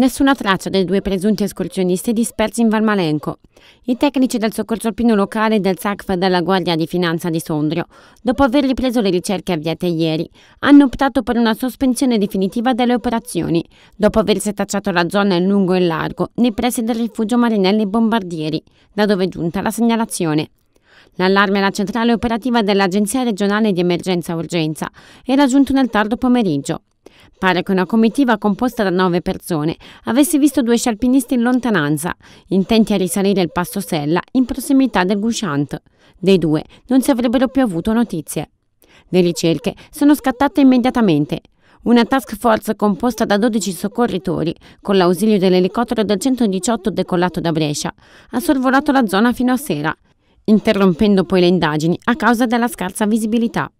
Nessuna traccia dei due presunti escursionisti dispersi in Valmalenco. I tecnici del soccorso alpino locale del SACF della Guardia di Finanza di Sondrio, dopo aver ripreso le ricerche avviate ieri, hanno optato per una sospensione definitiva delle operazioni, dopo aver setacciato la zona in lungo e largo nei pressi del rifugio Marinelli Bombardieri, da dove è giunta la segnalazione. L'allarme alla centrale operativa dell'Agenzia regionale di emergenza urgenza era giunto nel tardo pomeriggio. Pare che una comitiva composta da nove persone avesse visto due scialpinisti in lontananza, intenti a risalire il passo Sella in prossimità del Gushant. Dei due non si avrebbero più avuto notizie. Le ricerche sono scattate immediatamente. Una task force composta da 12 soccorritori, con l'ausilio dell'elicottero del 118 decollato da Brescia, ha sorvolato la zona fino a sera, interrompendo poi le indagini a causa della scarsa visibilità.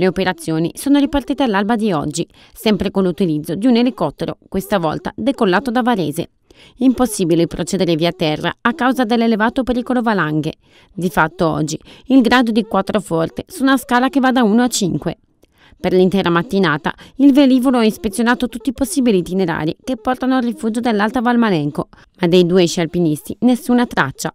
Le operazioni sono ripartite all'alba di oggi, sempre con l'utilizzo di un elicottero, questa volta decollato da Varese. Impossibile procedere via terra a causa dell'elevato pericolo valanghe. Di fatto oggi il grado di 4 forte su una scala che va da 1 a 5. Per l'intera mattinata il velivolo ha ispezionato tutti i possibili itinerari che portano al rifugio dell'Alta Valmalenco, ma dei due sci alpinisti nessuna traccia.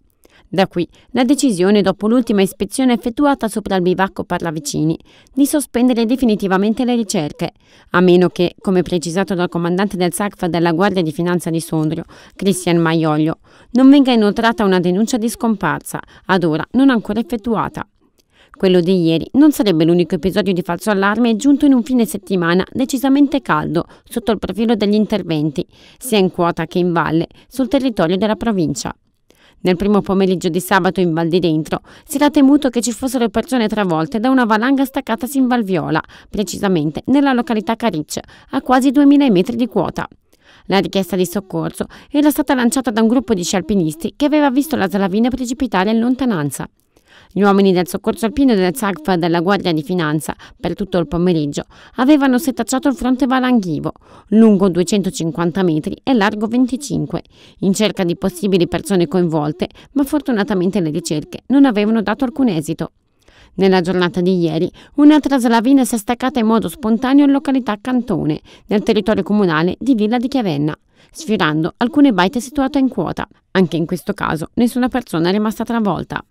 Da qui la decisione, dopo l'ultima ispezione effettuata sopra il bivacco Parlavicini, di sospendere definitivamente le ricerche, a meno che, come precisato dal comandante del SACFA della Guardia di Finanza di Sondrio, Cristian Maioglio, non venga inoltrata una denuncia di scomparsa, ad ora non ancora effettuata. Quello di ieri non sarebbe l'unico episodio di falso allarme giunto in un fine settimana decisamente caldo sotto il profilo degli interventi, sia in quota che in valle, sul territorio della provincia. Nel primo pomeriggio di sabato in Val di Dentro si era temuto che ci fossero persone travolte da una valanga staccatasi in Val Viola, precisamente nella località Caricce, a quasi 2000 metri di quota. La richiesta di soccorso era stata lanciata da un gruppo di scialpinisti che aveva visto la slavina precipitare in lontananza. Gli uomini del soccorso alpino e del SAGF della Guardia di Finanza, per tutto il pomeriggio, avevano setacciato il fronte valanghivo, lungo 250 metri e largo 25, in cerca di possibili persone coinvolte, ma fortunatamente le ricerche non avevano dato alcun esito. Nella giornata di ieri, un'altra slavina si è staccata in modo spontaneo in località Cantone, nel territorio comunale di Villa di Chiavenna, sfiorando alcune baite situate in quota. Anche in questo caso nessuna persona è rimasta travolta.